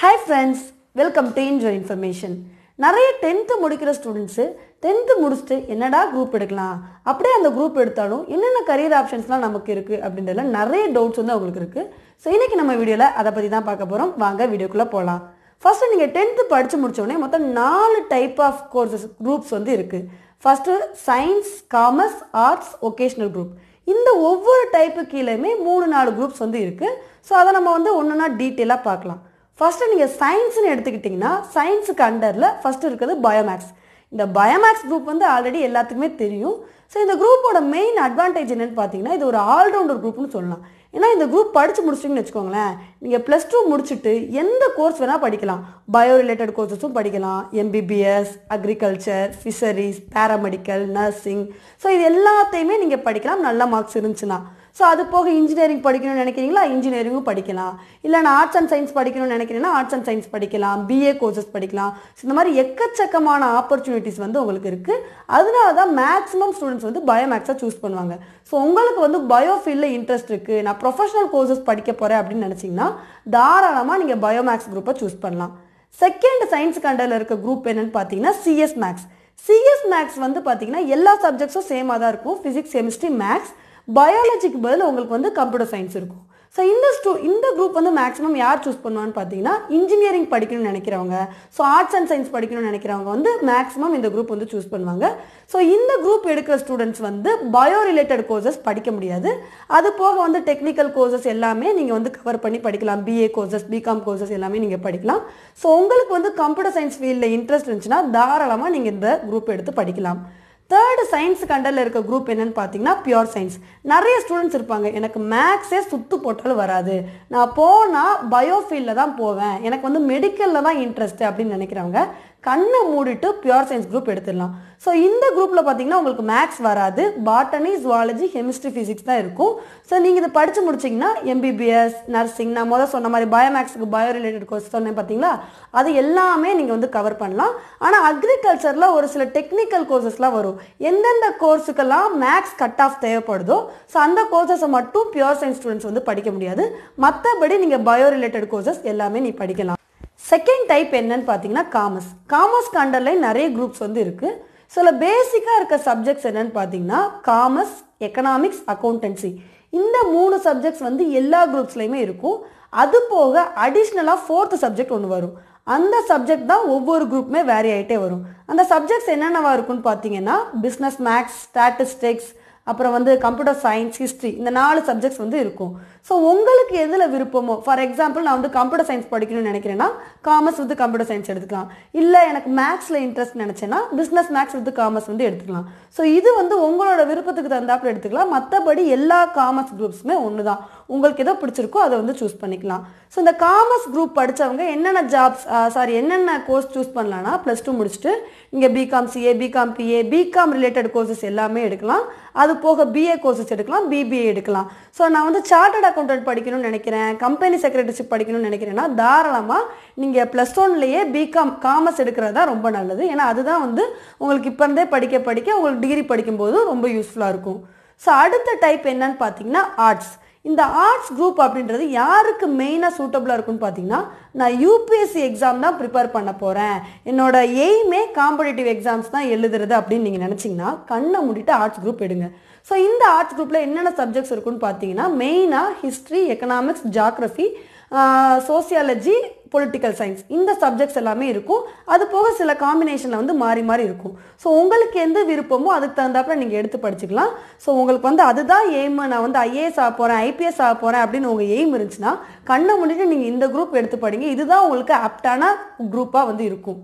hi friends welcome to enjoy information நிறைய tenth முடிக்கிற students tenth முடிச்சுட்டு என்னடா குரூப் எடுக்கலாம் அப்படியே அந்த குரூப் எடுத்தாலும் என்னென்ன கரியர் ஆப்ஷன்ஸ்லாம் நமக்கு இருக்குது அப்படின்றதுல நிறைய டவுட்ஸ் வந்து அவங்களுக்கு இருக்குது ஸோ இன்றைக்கி நம்ம வீடியோவில் அதை பற்றி தான் பார்க்க போகிறோம் வாங்க வீடியோக்குள்ளே போகலாம் ஃபஸ்ட்டு நீங்கள் டென்த்து படித்து முடித்தோடனே மொத்தம் நாலு டைப் ஆஃப் கோர்சஸ் குரூப்ஸ் வந்து இருக்குது first science commerce arts vocational group இந்த ஒவ்வொரு டைப்பு கீழேயுமே மூணு நாலு குரூப்ஸ் வந்து இருக்குது ஸோ அதை நம்ம வந்து ஒன்றுனா டீட்டெயிலாக பார்க்கலாம் ஃபஸ்ட்டு நீங்கள் சயின்ஸ்னு எடுத்துக்கிட்டிங்கன்னா சயின்ஸுக்கு அண்டரில் ஃபஸ்ட்டு இருக்கிறது பயோமேக்ஸ் இந்த பயோமேக்ஸ் குரூப் வந்து ஆல்ரெடி எல்லாத்துக்குமே தெரியும் ஸோ இந்த குரூப்போட மெயின் அட்வான்டேஜ் என்னென்னு பார்த்தீங்கன்னா இது ஒரு ஆல்ரவுண்டர் குரூப்னு சொல்லலாம் ஏன்னா இந்த குரூப் படித்து முடிச்சிங்கன்னு வச்சுக்கோங்களேன் நீங்கள் ப்ளஸ் டூ முடிச்சுட்டு எந்த கோர்ஸ் வேணால் படிக்கலாம் பயோ ரிலேட்டட் கோர்சஸும் படிக்கலாம் MBBS agriculture fisheries paramedical nursing so இது எல்லாத்தையுமே நீங்கள் படிக்கலாம் நல்ல மார்க்ஸ் இருந்துச்சுன்னா ஸோ அது போக இன்ஜினியரிங் படிக்கணும்னு நினைக்கிறீங்களா இன்ஜினியரிங்கும் படிக்கலாம் இல்லை நான் ஆர்ட்ஸ் அண்ட் சயின்ஸ் படிக்கணும்னு நினைக்கிறீங்கன்னா ஆர்ட்ஸ் அண்ட் சயின்ஸ் படிக்கலாம் பிஏ கோர்சஸ் படிக்கலாம் இந்த மாதிரி எக்கச்சக்கமான ஆப்பர்ச்சுனிட்டிஸ் வந்து உங்களுக்கு இருக்குது அதனால தான் மேக்ஸிமம் ஸ்டூடெண்ட்ஸ் வந்து பயோ மேக்ஸாக சூஸ் பண்ணுவாங்க ஸோ உங்களுக்கு வந்து பயோஃபீல்டில் இன்ட்ரெஸ்ட் இருக்குது நான் ப்ரொஃபஷனல் கோர்சஸ் படிக்க போகிறேன் அப்படின்னு நினச்சிங்கன்னா தாராளமாக நீங்கள் பயோ மேக்ஸ் குரூப்பை சூஸ் பண்ணலாம் செகண்ட் சயின்ஸ் கண்டரில் இருக்க குரூப் என்னன்னு பார்த்தீங்கன்னா சிஎஸ் மேக்ஸ் சிஎஸ் மேக்ஸ் வந்து பார்த்தீங்கன்னா எல்லா சப்ஜெக்ட்ஸும் சேமாக தான் இருக்கும் ஃபிசிக்ஸ் கெமிஸ்ட்ரி மேக்ஸ் பயாலஜிக்கு பதில் உங்களுக்கு வந்து கம்ப்யூட்டர் சயின்ஸ் இருக்கும் ஸோ இந்த ஸ்டூ இந்த குரூப் வந்து மேக்ஸிமம் யார் சூஸ் பண்ணுவான்னு பார்த்தீங்கன்னா இன்ஜினியரிங் படிக்கணும்னு நினைக்கிறவங்க ஸோ ஆர்ட்ஸ் அண்ட் சயின்ஸ் படிக்கணும்னு நினைக்கிறவங்க வந்து மேக்ஸிமம் இந்த குரூப் வந்து சூஸ் பண்ணுவாங்க ஸோ இந்த குரூப் எடுக்கிற ஸ்டூடெண்ட்ஸ் வந்து பயோ ரிலேட்டட் கோர்சஸ் படிக்க முடியாது அது போக வந்து டெக்னிக்கல் கோர்சஸ் எல்லாமே நீங்கள் வந்து கவர் பண்ணி படிக்கலாம் பிஏ கோர்சஸ் பிகாம் கோர்சஸ் எல்லாமே நீங்கள் படிக்கலாம் ஸோ உங்களுக்கு வந்து கம்ப்யூட்டர் சயின்ஸ் ஃபீல்டில் இன்ட்ரெஸ்ட் இருந்துச்சுன்னா தாராளமாக நீங்கள் இந்த குரூப் எடுத்து படிக்கலாம் தேர்டு சயின்ஸ் கண்டரில் இருக்க குரூப் என்னன்னு பார்த்தீங்கன்னா பியோர் சயின்ஸ் நிறைய ஸ்டூடெண்ட்ஸ் இருப்பாங்க எனக்கு மேக்ஸே சுத்து போட்டாலும் வராது நான் போனால் பயோ தான் போவேன் எனக்கு வந்து மெடிக்கலில் தான் இன்ட்ரெஸ்ட் அப்படின்னு நினைக்கிறவங்க கண்ணை மூடிட்டு பியூர் சயின்ஸ் குரூப் எடுத்துடலாம் ஸோ இந்த குரூப்பில் பார்த்தீங்கன்னா உங்களுக்கு மேக்ஸ் வராது பாட்டனி ஜுவாலஜி கெமிஸ்ட்ரி ஃபிசிக்ஸ் தான் இருக்கும் ஸோ நீங்கள் இதை படித்து முடிச்சிங்கன்னா எம்பிபிஎஸ் நர்சிங் நான் முதல் சொன்ன மாதிரி பயோ மேக்ஸுக்கு பயோ ரிலேட்டட் கோர்ஸ் சொன்னேன் பார்த்தீங்களா அது எல்லாமே நீங்கள் வந்து கவர் பண்ணலாம் ஆனால் அக்ரிகல்ச்சரில் ஒரு சில டெக்னிக்கல் கோர்சஸ்லாம் வரும் எந்தெந்த கோர்ஸுக்கெல்லாம் மேக்ஸ் கட் ஆஃப் தேவைப்படுதோ ஸோ அந்த கோர்சஸை மட்டும் பியூர் சயின்ஸ் ஸ்டூடெண்ட்ஸ் வந்து படிக்க முடியாது மற்றபடி நீங்கள் பயோ ரிலேட்டட் கோர்சஸ் எல்லாமே நீ படிக்கலாம் செகண்ட் டைப் என்னன்னு பார்த்தீங்கன்னா காமர்ஸ் காமர்ஸ் அண்டர்லைன் நிறைய குரூப்ஸ் வந்து இருக்குது சில பேசிக்காக இருக்க சப்ஜெக்ட்ஸ் என்னன்னு பார்த்தீங்கன்னா காமர்ஸ் எக்கனாமிக்ஸ் அக்கௌண்டன்சி இந்த மூணு சப்ஜெக்ட்ஸ் வந்து எல்லா குரூப்ஸ்லையுமே இருக்கும் அது போக அடிஷ்னலாக ஃபோர்த்து சப்ஜெக்ட் ஒன்று வரும் அந்த சப்ஜெக்ட் தான் ஒவ்வொரு குரூப்புமே வேரி ஆகிட்டே வரும் அந்த சப்ஜெக்ட்ஸ் என்னென்னவா இருக்குன்னு பார்த்தீங்கன்னா பிஸ்னஸ் மேக்ஸ் ஸ்டாட்டிஸ்டிக்ஸ் அப்புறம் வந்து கம்ப்யூட்டர் சயின்ஸ் ஹிஸ்ட்ரி இந்த நாலு சப்ஜெக்ட்ஸ் வந்து இருக்கும் ஸோ உங்களுக்கு எதில் விருப்பமோ ஃபார் எக்ஸாம்பிள் நான் வந்து கம்ப்யூட்டர் சயின்ஸ் படிக்கணும்னு நினைக்கிறேன்னா காமர்ஸ் வித் கம்ப்யூட்டர் சயின்ஸ் எடுத்துக்கலாம் இல்லை எனக்கு மேக்ஸில் இன்ட்ரெஸ்ட் நினச்சேன்னா பிஸ்னஸ் மேக்ஸ் வித் காமர்ஸ் வந்து எடுத்துக்கலாம் ஸோ இது வந்து உங்களோட விருப்பத்துக்கு தகுந்தாப்பில் எடுத்துக்கலாம் மற்றபடி எல்லா காமர்ஸ் குரூப்ஸுமே ஒன்று தான் உங்களுக்கு எதோ பிடிச்சிருக்கோ அதை வந்து சூஸ் பண்ணிக்கலாம் ஸோ இந்த காமர்ஸ் குரூப் படித்தவங்க என்னென்ன ஜாப்ஸ் சாரி என்னென்ன கோர்ஸ் சூஸ் பண்ணலான்னா ப்ளஸ் டூ முடிச்சுட்டு இங்கே BCom CA BCom BA BCom related courses எல்லாமே எடுக்கலாம் அது போக பிஏ கோர்சஸ் எடுக்கலாம் பிபிஏ எடுக்கலாம் ஸோ நான் வந்து சார்ட்டர்ட் அக்கௌண்டன்ட் படிக்கணும்னு நினைக்கிறேன் கம்பெனி செக்ரட்டரிஷிப் படிக்கணும்னு நினைக்கிறேன்னா தாராளமாக நீங்கள் ப்ளஸ் ஒன்லேயே பிகாம் காமர்ஸ் எடுக்கிறது தான் ரொம்ப நல்லது ஏன்னா அதுதான் வந்து உங்களுக்கு இப்போ இருந்தே படிக்க படிக்க உங்களுக்கு டிகிரி படிக்கும்போது ரொம்ப யூஸ்ஃபுல்லாக இருக்கும் ஸோ அடுத்த டைப் என்னன்னு பார்த்தீங்கன்னா ஆர்ட்ஸ் இந்த ஆர்ட்ஸ் குரூப் அப்படின்றது யாருக்கு மெயினாக சூட்டபுளாக இருக்குன்னு பார்த்தீங்கன்னா நான் யூபிஎஸ்சி எக்ஸாம் தான் ப்ரிப்பேர் பண்ண போகிறேன் என்னோட எய்மே காம்படிட்டிவ் எக்ஸாம்ஸ் தான் எழுதுறது அப்படின்னு நீங்கள் நினச்சிங்கன்னா கண்ணை மூடிட்டு ஆர்ட்ஸ் குரூப் எடுங்க ஸோ இந்த ஆர்ட்ஸ் குரூப்பில் என்னென்ன சப்ஜெக்ட்ஸ் இருக்குன்னு பார்த்தீங்கன்னா மெயினாக history economics geography sociology political science இந்த சப்ஜெக்ட்ஸ் எல்லாமே இருக்கும் அது போக சில காம்பினேஷனில் வந்து மாறி மாறி இருக்கும் ஸோ உங்களுக்கு எந்த விருப்பமோ அதுக்கு தகுந்தாப்புல நீங்கள் எடுத்து படிச்சுக்கலாம் ஸோ உங்களுக்கு வந்து அதுதான் எய்ம் நான் வந்து ஐஏஎஸ் ஆக போகிறேன் ஐபிஎஸ் ஆக போகிறேன் அப்படின்னு உங்கள் எய்ம் இருந்துச்சுன்னா கண்ணை முடிட்டு நீங்கள் இந்த குரூப் எடுத்து படிங்க இதுதான் உங்களுக்கு அப்டான குரூப்பாக வந்து இருக்கும்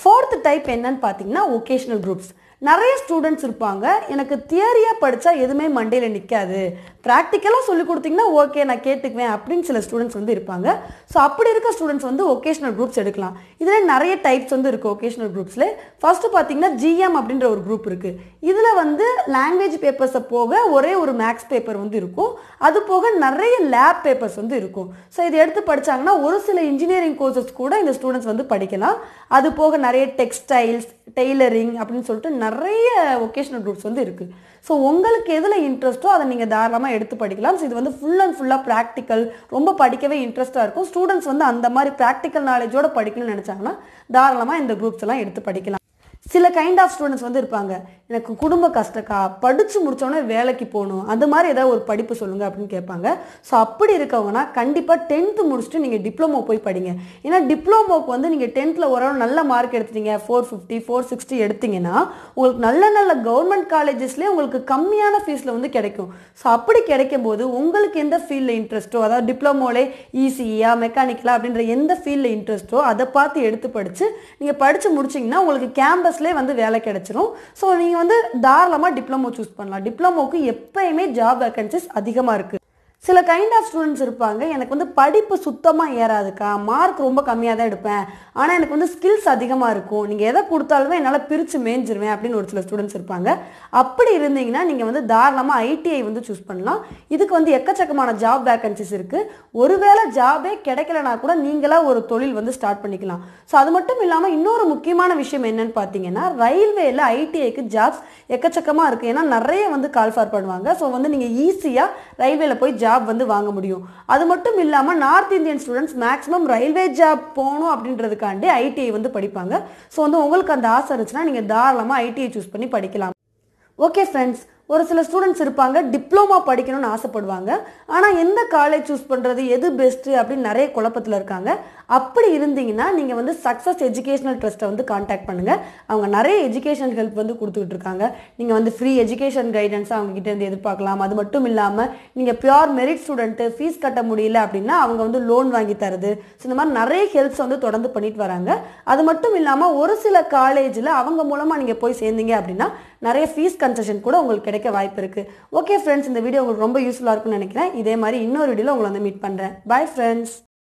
ஃபோர்த் டைப் என்னன்னு பார்த்தீங்கன்னா ஒகேஷனல் குரூப்ஸ் நிறைய ஸ்டூடெண்ட்ஸ் இருப்பாங்க எனக்கு தியரியாக படித்தா எதுவுமே மண்டையில் நிற்காது ப்ராக்டிக்கலாக சொல்லி கொடுத்தீங்கன்னா ஓகே நான் கேட்டுக்குவேன் அப்படின்னு சில ஸ்டூடெண்ட்ஸ் வந்து இருப்பாங்க ஸோ அப்படி இருக்க ஸ்டூடெண்ட்ஸ் வந்து ஒகேஷனல் குரூப்ஸ் எடுக்கலாம் இதில் நிறைய டைப்ஸ் வந்து இருக்குது ஒகேஷனல் குரூப்ஸில் ஃபஸ்ட்டு பார்த்தீங்கன்னா ஜிஎம் அப்படின்ற ஒரு குரூப் இருக்குது இதில் வந்து லாங்குவேஜ் பேப்பர்ஸை போக ஒரே ஒரு மேக்ஸ் பேப்பர் வந்து இருக்கும் அது போக நிறைய லேப் பேப்பர்ஸ் வந்து இருக்கும் ஸோ இதை எடுத்து படித்தாங்கன்னா ஒரு சில இன்ஜினியரிங் கோர்சஸ் கூட இந்த ஸ்டூடெண்ட்ஸ் வந்து படிக்கலாம் அது போக நிறைய டெக்ஸ்டைல்ஸ் டெய்லரிங் அப்படின்னு சொல்லிட்டு நிறைய ஒகேஷனல் குரூப்ஸ் வந்து இருக்குது ஸோ உங்களுக்கு எதில் இன்ட்ரெஸ்ட்டோ அதை நீங்கள் தாராளமாக எடுத்து படிக்கலாம் ஸோ இது வந்து ஃபுல் அண்ட் ஃபுல்லாக ப்ராக்டிக்கல் ரொம்ப படிக்கவே இன்ட்ரெஸ்ட்டாக இருக்கும் ஸ்டூடெண்ட்ஸ் வந்து அந்த மாதிரி ப்ராக்டிக்கல் நாலேஜோடு படிக்கணும்னு நினச்சாங்கன்னா தாராளமாக இந்த குரூப்ஸ் எல்லாம் எடுத்து படிக்கலாம் சில கைண்ட் ஆஃப் ஸ்டூடெண்ட்ஸ் வந்து இருப்பாங்க எனக்கு குடும்ப கஷ்டக்கா படித்து முடித்தோன்னே வேலைக்கு போகணும் அது மாதிரி ஏதாவது ஒரு படிப்பு சொல்லுங்கள் அப்படின்னு கேட்பாங்க ஸோ அப்படி இருக்கவங்கன்னா கண்டிப்பாக டென்த்து முடிச்சுட்டு நீங்கள் டிப்ளமோ போய் படிங்க ஏன்னா டிப்ளமோக்கு வந்து நீங்கள் டென்த்தில் ஓரளவு நல்ல மார்க் எடுத்துட்டீங்க ஃபோர் ஃபிஃப்டி ஃபோர் சிக்ஸ்டி எடுத்தீங்கன்னா உங்களுக்கு நல்ல நல்ல கவர்மெண்ட் காலேஜஸ்லேயே உங்களுக்கு கம்மியான ஃபீஸில் வந்து கிடைக்கும் ஸோ அப்படி கிடைக்கும் போது உங்களுக்கு எந்த ஃபீல்டில் இன்ட்ரெஸ்ட்டோ அதாவது டிப்ளமோலே இசிஇயா மெக்கானிக்கலா அப்படின்ற எந்த ஃபீல்டில் இன்ட்ரெஸ்ட்டோ அதை பார்த்து எடுத்து படித்து நீங்கள் படித்து முடிச்சிங்கன்னா உங்களுக்கு கேம்பஸ்லேயே வந்து வேலை கிடைச்சிரும் ஸோ நீங்கள் வந்து தாராளமாக டிப்ளமோ சூஸ் பண்ணலாம் டிப்ளமோக்கு எப்பயுமே ஜாப் வேக்கன்சிஸ் அதிகமாக இருக்குது சில கைண்ட் ஆஃப் ஸ்டூடெண்ட்ஸ் இருப்பாங்க எனக்கு வந்து படிப்பு சுத்தமாக ஏறாதுக்கா மார்க் ரொம்ப கம்மியாக தான் எடுப்பேன் ஆனால் எனக்கு வந்து ஸ்கில்ஸ் அதிகமாக இருக்கும் நீங்கள் எதை கொடுத்தாலுமே என்னால் பிரித்து மேஞ்சிருவேன் அப்படின்னு ஒரு சில ஸ்டூடெண்ட்ஸ் இருப்பாங்க அப்படி இருந்தீங்கன்னா நீங்கள் வந்து தாராளமாக ஐடிஐ வந்து சூஸ் பண்ணலாம் இதுக்கு வந்து எக்கச்சக்கமான ஜாப் வேக்கன்சிஸ் இருக்குது ஒருவேளை ஜாபே கிடைக்கலனா கூட நீங்களாக ஒரு தொழில் வந்து ஸ்டார்ட் பண்ணிக்கலாம் ஸோ அது மட்டும் இல்லாமல் இன்னொரு முக்கியமான விஷயம் என்னன்னு பார்த்தீங்கன்னா ரயில்வேயில் ஐடிஐக்கு ஜாப்ஸ் எக்கச்சக்கமாக இருக்குது ஏன்னா நிறைய வந்து கால்ஃபார் பண்ணுவாங்க ஸோ வந்து நீங்கள் ஈஸியாக ரயில்வேல போய் ஜாப் ஜாப் வந்து வாங்க முடியும் அது மட்டும் இல்லாமல் north Indian students maximum railway job போகணும் அப்படின்றதுக்காண்டி ஐடிஐ வந்து படிப்பாங்க ஸோ வந்து உங்களுக்கு அந்த ஆசை இருந்துச்சுன்னா நீங்கள் தாராளமாக ஐடிஐ சூஸ் பண்ணி படிக்கலாம் ஓகே ஃப்ரெண்ட்ஸ் ஒரு சில ஸ்டூடெண்ட்ஸ் இருப்பாங்க டிப்ளமா படிக்கணும்னு ஆசைப்படுவாங்க ஆனால் எந்த காலேஜ் சூஸ் பண்ணுறது எது பெஸ்ட்டு அப்படின்னு நிறைய குழப்பத்தில் இருக்காங்க அப்படி இருந்தீங்கன்னா நீங்கள் வந்து சக்ஸஸ் எஜுகேஷனல் ட்ரஸ்ட்டை வந்து காண்டாக்ட் பண்ணுங்கள் அவங்க நிறைய எஜுகேஷன் ஹெல்ப் வந்து கொடுத்துக்கிட்டு இருக்காங்க நீங்கள் வந்து ஃப்ரீ எஜுகேஷன் கைடன்ஸ் அவங்ககிட்ட இருந்து எதிர்பார்க்கலாம் அது மட்டும் இல்லாமல் நீங்கள் பியோர் மெரிட் ஸ்டூடெண்ட்டு ஃபீஸ் கட்ட முடியல அப்படின்னா அவங்க வந்து லோன் வாங்கி தருது ஸோ இந்த மாதிரி நிறைய ஹெல்ப்ஸ் வந்து தொடர்ந்து பண்ணிட்டு வராங்க அது மட்டும் இல்லாமல் ஒரு சில காலேஜில் அவங்க மூலமாக நீங்கள் போய் சேர்ந்தீங்க அப்படின்னா நிறைய ஃபீஸ் கன்செஷன் கூட உங்களுக்கு கிடைக்க வாய்ப்பு இருக்குது ஓகே ஃப்ரெண்ட்ஸ் இந்த வீடியோ உங்களுக்கு ரொம்ப யூஸ்ஃபுல்லாக இருக்கும்னு நினைக்கிறேன் இதே மாதிரி இன்னொரு வீடியோவில் உங்களை வந்து மீட் பண்ணுறேன் பாய் ஃப்ரெண்ட்ஸ்